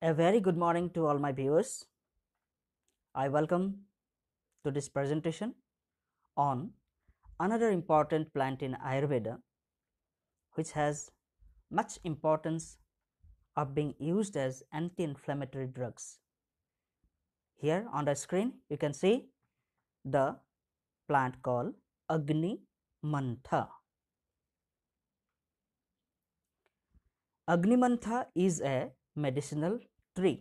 A very good morning to all my viewers. I welcome to this presentation on another important plant in Ayurveda which has much importance of being used as anti-inflammatory drugs. Here on the screen you can see the plant called Agni Mantha. Agnimantha is a medicinal tree.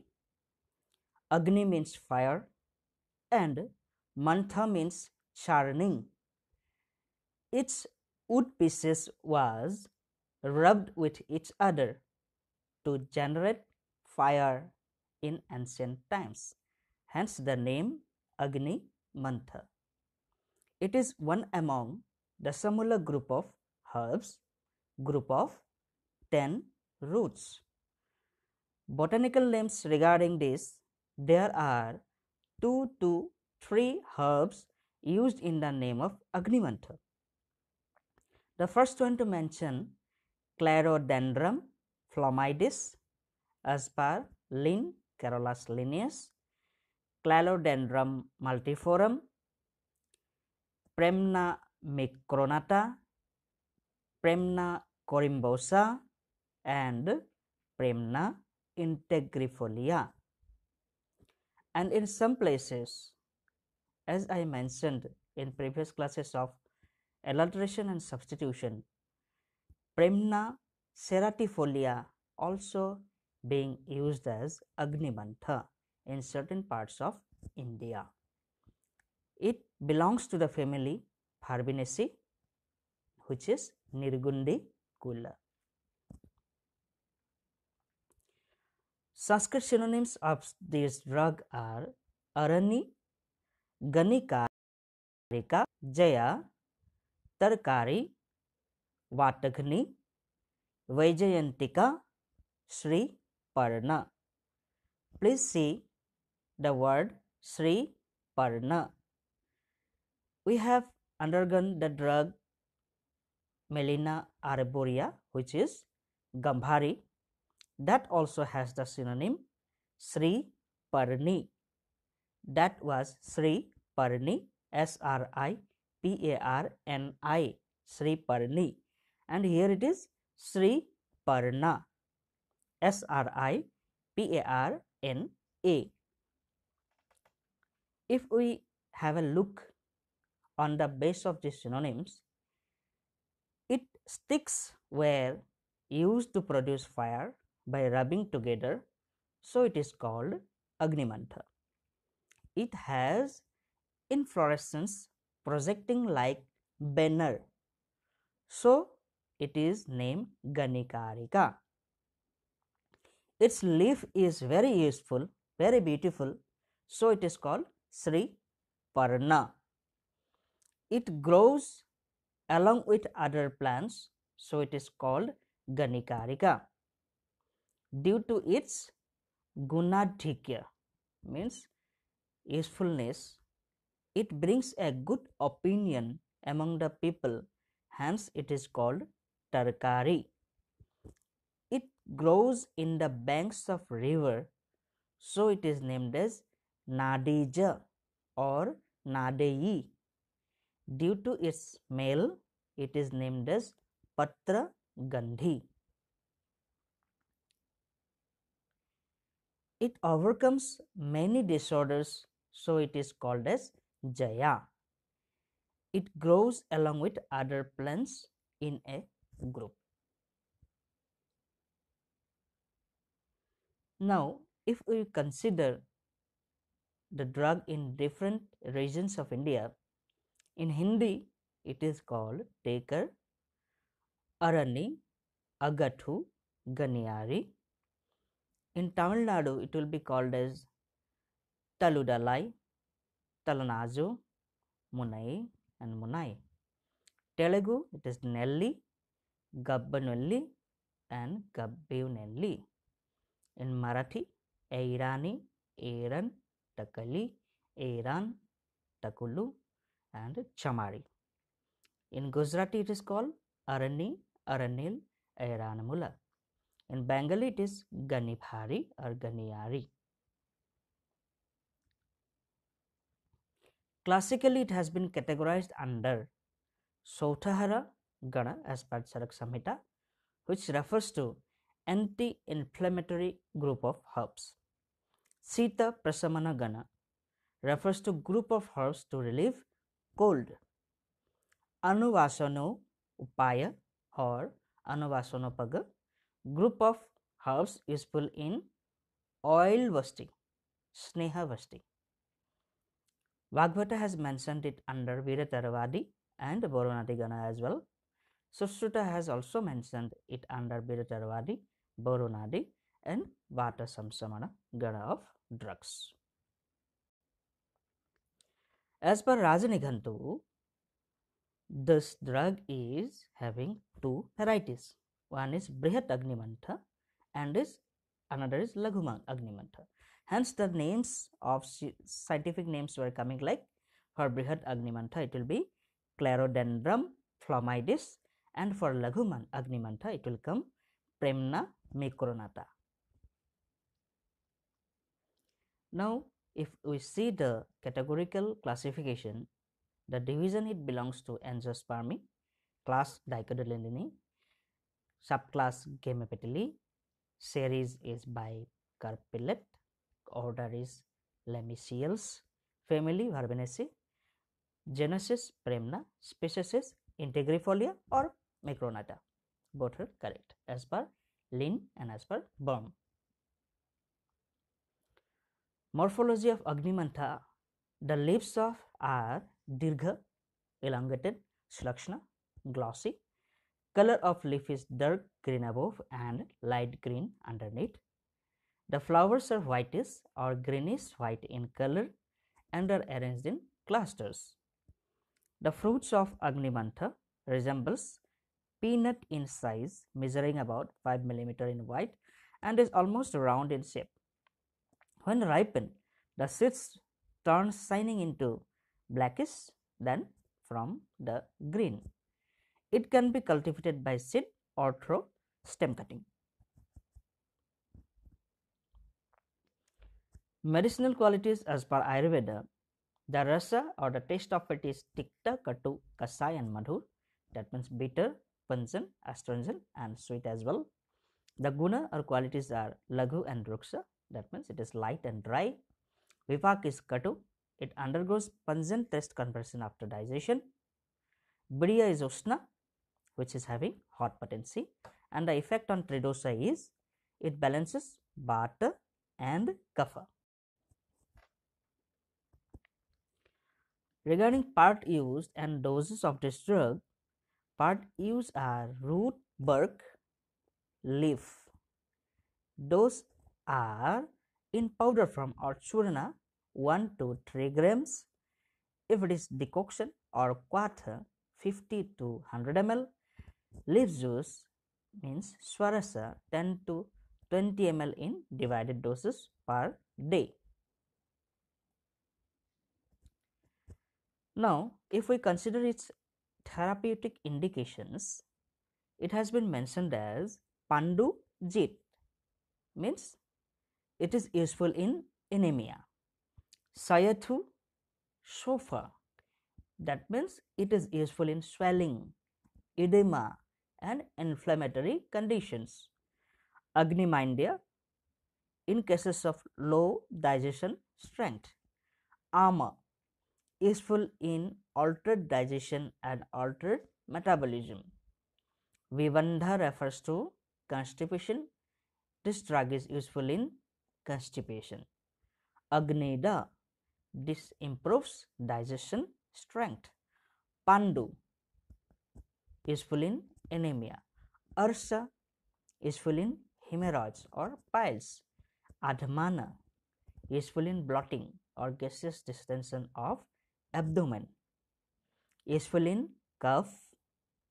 Agni means fire and Mantha means churning. Its wood pieces was rubbed with each other to generate fire in ancient times, hence the name Agni Mantha. It is one among the Samula group of herbs, group of 10 roots. Botanical names regarding this there are 2 to 3 herbs used in the name of Agnimantra. The first one to mention Clarodendrum phlomides, Aspar lin Carolus linnaeus Clarodendrum multiforum, Premna micronata, Premna corymbosa, and Premna integrifolia. And in some places, as I mentioned in previous classes of alliteration and substitution, Premna seratifolia also being used as Agnimantha in certain parts of India. It belongs to the family Farbinaceae, which is Nirgundi Kula. Sanskrit synonyms of this drug are Arani, Ganika, Rika, Jaya, Tarkari, Vatagni, Vaijayantika, Sri Parna. Please see the word Sri Parna. We have undergone the drug Melina arborea, which is Gambhari that also has the synonym Sri Parni. That was Sri Parni, S R I P A R N I, Sri Parni. And here it is Sri Parna, S R I P A R N A. If we have a look on the base of these synonyms, it sticks where used to produce fire by rubbing together, so it is called Agnimantha. It has inflorescence projecting like banner, so it is named Ganikarika. Its leaf is very useful, very beautiful, so it is called Sri Parna. It grows along with other plants, so it is called Ganikarika due to its gunadhikya means usefulness. It brings a good opinion among the people, hence it is called tarkari. It grows in the banks of river, so it is named as nadija or nadeyi. Due to its smell, it is named as patra gandhi. It overcomes many disorders, so it is called as Jaya. It grows along with other plants in a group. Now, if we consider the drug in different regions of India, in Hindi it is called Taker, Arani, Agathu, Ganiari, in Tamil Nadu it will be called as తలుడలాయ్ తలనాజు మునై and మునాయ్ Telugu it is నెల్లి గబ్బనెల్లి and గబ్బివ్ నెల్లి in Marathi ఎయిరాని ఏరన్ టకలి ఏరాన్ టకులు అండ్ చమాడి in Gujarati it is call అరణి అరణిల్ ఎరానముల In Bengali, it is Ganibhari or Ganiyari. Classically, it has been categorized under Sautahara Gana as per Charak Samhita, which refers to anti-inflammatory group of herbs. Sita Prasamana Gana refers to group of herbs to relieve cold. Anuvasano Upaya or Paga group of herbs useful in oil vasti, sneha vasti. Bhagavata has mentioned it under Virataravadi and Boronadigana as well. Sushruta has also mentioned it under Virataravadi, Boronadi and Vata Samsamana Gana of drugs. As per Rajanighantu, this drug is having two varieties. One is Brihat Agnimantha and is another is Laghuman Agnimantha. Hence, the names of scientific names were coming like for Brihat Agnimantha, it will be Clarodendrum flammidis, and for Laghuman Agnimantha, it will come Premna Micronata. Now, if we see the categorical classification, the division it belongs to Angiospermy, class Dicotyledinae, subclass Gametophyllae series is by bicarpillate order is Lamiciales family Verbenaceae genus is Premna species is Integrifolia or Micronata both are correct as per Lin and as per Baum morphology of Agnimantha the leaves of are dirgha elongated slakshna glossy Color of leaf is dark green above and light green underneath. The flowers are whitish or greenish white in color and are arranged in clusters. The fruits of Agnimantha resembles peanut in size, measuring about 5 mm in width, and is almost round in shape. When ripened, the seeds turn shining into blackish than from the green. It can be cultivated by seed or through stem cutting. Medicinal qualities as per Ayurveda, the rasa or the taste of it is tikta, katu, kasai and madhur. That means bitter, pungent, astringent and sweet as well. The guna or qualities are laghu and ruksa. That means it is light and dry. Vivak is katu. It undergoes pungent taste conversion after digestion. Briya is usna which is having hot potency and the effect on tridosa is it balances BART and kapha. Regarding part used and doses of this drug, part used are root, bark, leaf. Doses are in powder form or churna 1 to 3 grams. If it is decoction or quater 50 to 100 ml Leaf means swarasa 10 to 20 ml in divided doses per day. Now, if we consider its therapeutic indications, it has been mentioned as Pandu Jit means it is useful in anemia. Sayathu Sofa that means it is useful in swelling, edema, and inflammatory conditions. Agnimindya in cases of low digestion strength. Ama useful in altered digestion and altered metabolism. Vivandha refers to constipation. This drug is useful in constipation. Agneda. this improves digestion strength. Pandu useful in anemia. Ursa is full in hemorrhoids or piles. Adhmana is full in blotting or gaseous distension of abdomen. Is full in cough,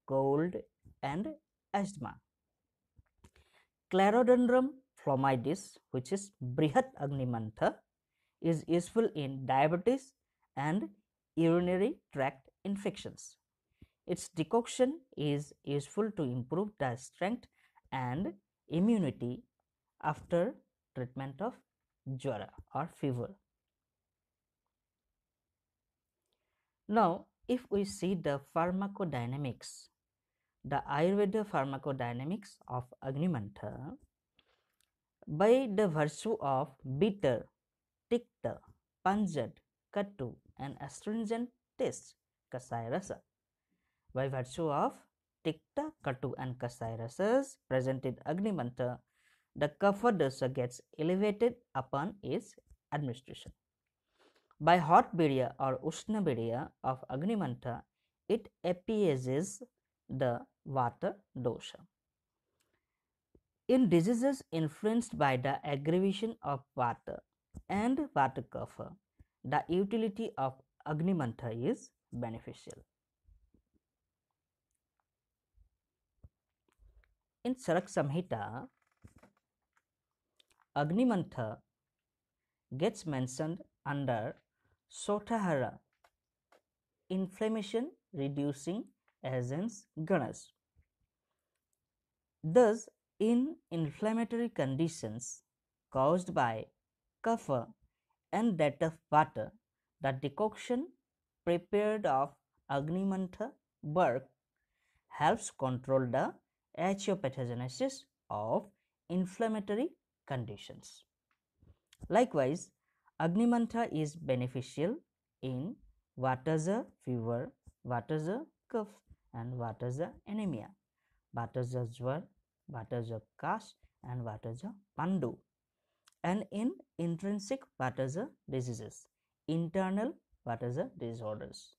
cold, and asthma. Clarodendrum phlomides, which is Brihat Agnimantha, is useful in diabetes and urinary tract infections. Its decoction is useful to improve the strength and immunity after treatment of jwara or fever. Now, if we see the pharmacodynamics, the Ayurveda pharmacodynamics of Agnimantha, by the virtue of bitter, tikta, pungent, katu, and astringent taste, kasai by virtue of Tikta, Katu and Kasai present in Agni the Kapha dasa gets elevated upon its administration. By hot birya or Ushna birya of Agni it appeases the Vata dosha. In diseases influenced by the aggravation of Vata and Vata Kapha, the utility of Agni is beneficial. in Sarak Samhita, Agnimantha gets mentioned under Sotahara, inflammation reducing agents Ganas. Thus, in inflammatory conditions caused by kapha and that of water, the decoction prepared of Agnimantha bark helps control the Achiopathogenesis of inflammatory conditions. Likewise, Agnimantha is beneficial in a fever, a cough and a anemia, Vataza what is a kash and a pandu and in intrinsic a diseases, internal a disorders.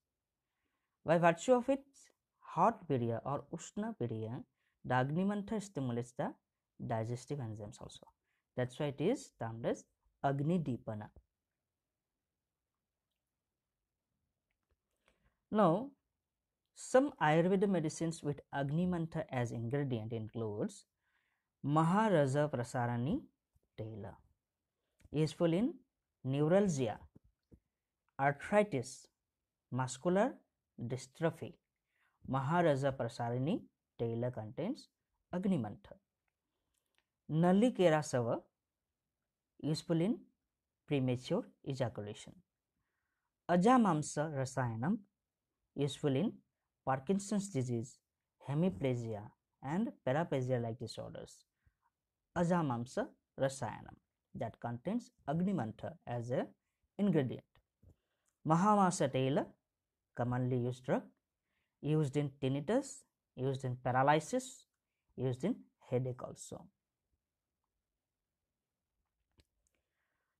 By virtue of its hot period or Ushna period, the Agnimantra stimulates the digestive enzymes also. That's why it is termed as Agni Deepana. Now, some Ayurveda medicines with Agni Mantra as ingredient includes Maharaja Prasarani Taylor, useful in neuralgia, arthritis, muscular dystrophy. Maharaja Prasarani टेल contains अग्निमंथन नली केरा सव useful in premature ejaculation अजामांस रसायनम in Parkinson's disease hemiplegia and paraplegia like disorders अजामांस रसायनम that contains अग्निमंथ एज ए इनग्रीडियंट महामास टेल commonly used drug used in tinnitus used in paralysis, used in headache also.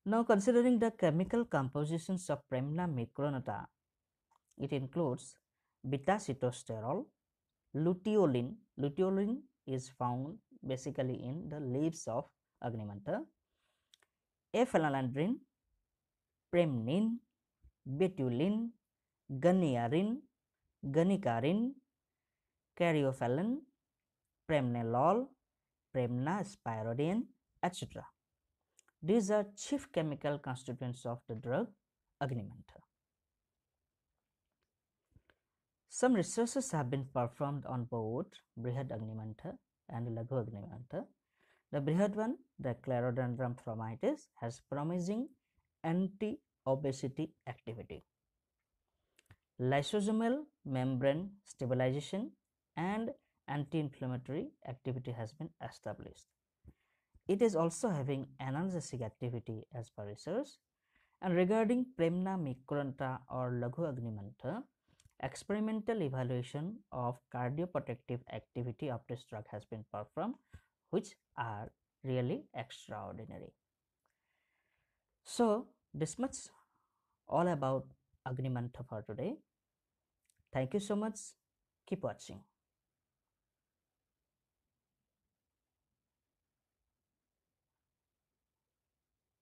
Now considering the chemical compositions of Premna micronata, it includes beta-sitosterol, luteolin. Luteolin is found basically in the leaves of Agnimanta, phenylalandrane, premnin, betulin, ganiarin, ganicarin, karyophyllin, premnelol, premna, spirodine, etc. These are chief chemical constituents of the drug Agnimenta. Some researches have been performed on both Brihad and Laghu The Brihad one, the Clarodendron phlomitis, has promising anti-obesity activity. Lysosomal membrane stabilization and anti-inflammatory activity has been established. It is also having analgesic activity as per research. And regarding Premna Mikranta or Laghu Agnimanta, experimental evaluation of cardioprotective activity of this drug has been performed, which are really extraordinary. So, this much all about Agnimanta for today. Thank you so much. Keep watching.